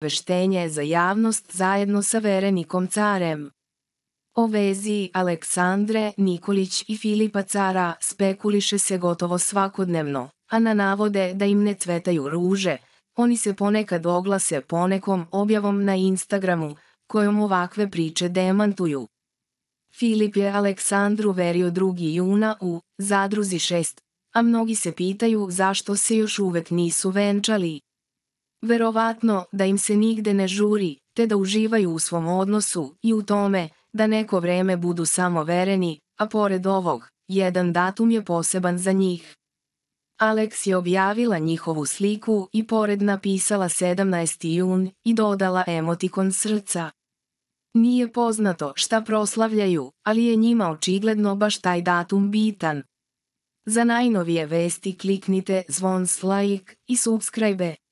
obveštenje za javnost zajedno sa verenikom carem. O vezi Aleksandre Nikolić i Filipa Cara spekuliše se gotovo svakodnevno, a na navode da im ne cvetaju ruže, oni se ponekad oglase ponekom objavom na Instagramu, kojom ovakve priče demantuju. Filip je Aleksandru verio 2. juna u Zadruzi 6, a mnogi se pitaju zašto se još uvek nisu venčali. Verovatno da im se nigde ne žuri, te da uživaju u svom odnosu i u tome da neko vreme budu samo vereni, a pored ovog, jedan datum je poseban za njih. Aleks je objavila njihovu sliku i pored napisala 17. jun i dodala emotikon srca. Nije poznato šta proslavljaju, ali je njima očigledno baš taj datum bitan. Za najnovije vesti kliknite zvon like i subscribe.